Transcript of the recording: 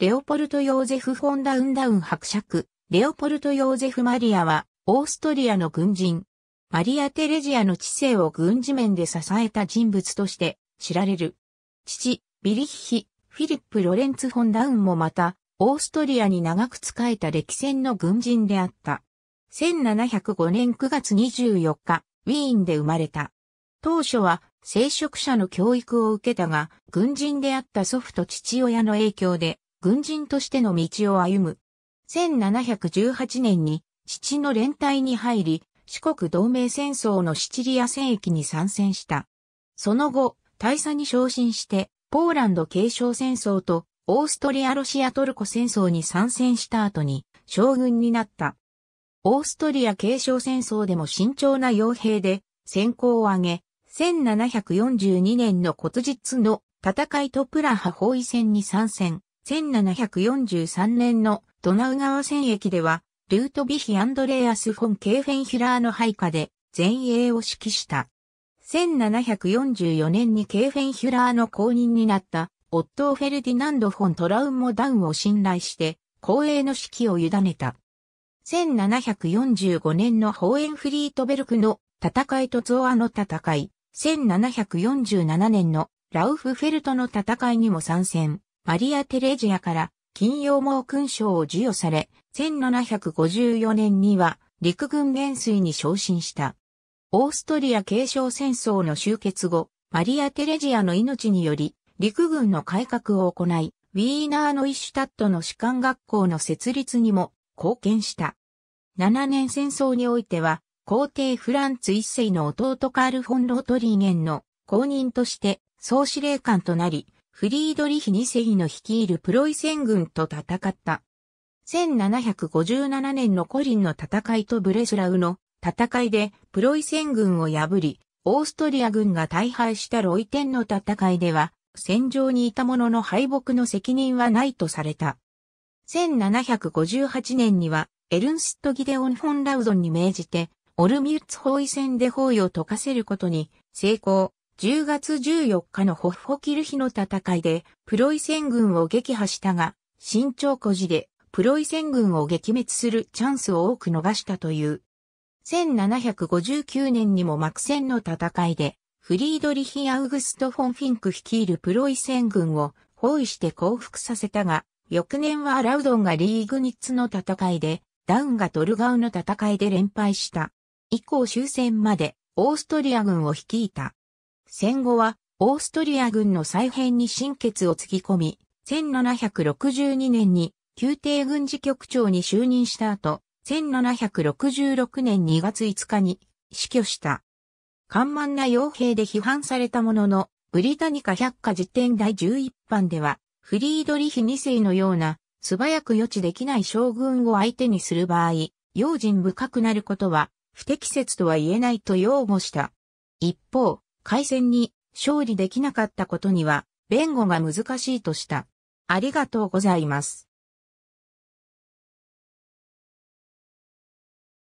レオポルト・ヨーゼフ・フォンダウンダウン伯爵、レオポルト・ヨーゼフ・マリアは、オーストリアの軍人、マリア・テレジアの知性を軍事面で支えた人物として知られる。父、ビリッヒ、フィリップ・ロレンツ・フォンダウンもまた、オーストリアに長く仕えた歴戦の軍人であった。1705年9月24日、ウィーンで生まれた。当初は聖職者の教育を受けたが、軍人であった祖父と父親の影響で、軍人としての道を歩む。1718年に、父の連隊に入り、四国同盟戦争のシチリア戦役に参戦した。その後、大佐に昇進して、ポーランド継承戦争とオーストリア・ロシア・トルコ戦争に参戦した後に将軍になった。オーストリア継承戦争でも慎重な傭兵で先行を挙げ、1742年の骨日の戦いとプラハ包囲戦に参戦。1743年のドナウ川戦役では、ルートビヒ・アンドレアス・フォン・ケーフェンヒラーの配下で前衛を指揮した。1744年にケーフェンヒュラーの後任になったオットー・フェルディナンド・フォン・トラウンもダウンを信頼して後衛の指揮を委ねた。1745年のホーエンフリートベルクの戦いとツアの戦い、1747年のラウフ・フェルトの戦いにも参戦。マリア・テレジアから金曜毛勲章を授与され、1754年には陸軍元帥に昇進した。オーストリア継承戦争の終結後、マリア・テレジアの命により、陸軍の改革を行い、ウィーナーのイシュタットの士官学校の設立にも貢献した。7年戦争においては、皇帝フランツ一世の弟カール・フォン・ロトリーゲンの公認として総司令官となり、フリードリヒ2世の率いるプロイセン軍と戦った。1757年のコリンの戦いとブレスラウの戦いでプロイセン軍を破り、オーストリア軍が大敗したロイテンの戦いでは、戦場にいた者の敗北の責任はないとされた。1758年には、エルンスト・ギデオン・フォン・ラウゾンに命じて、オルミュッツ包囲戦で包囲を解かせることに成功。10月14日のホッホキルヒの戦いで、プロイセン軍を撃破したが、新長孤児で、プロイセン軍を撃滅するチャンスを多く逃したという。1759年にも幕戦の戦いで、フリードリヒ・アウグスト・フォン・フィンク率いるプロイセン軍を包囲して降伏させたが、翌年はラウドンがリーグニッツの戦いで、ダウンがトルガウの戦いで連敗した。以降終戦までオーストリア軍を率いた。戦後はオーストリア軍の再編に心血を突き込み、1762年に宮廷軍事局長に就任した後、1766年2月5日に死去した。緩慢な傭兵で批判されたものの、ブリタニカ百科辞典第11版では、フリードリヒ2世のような素早く予知できない将軍を相手にする場合、用心深くなることは不適切とは言えないと擁護した。一方、開戦に勝利できなかったことには弁護が難しいとした。ありがとうございます。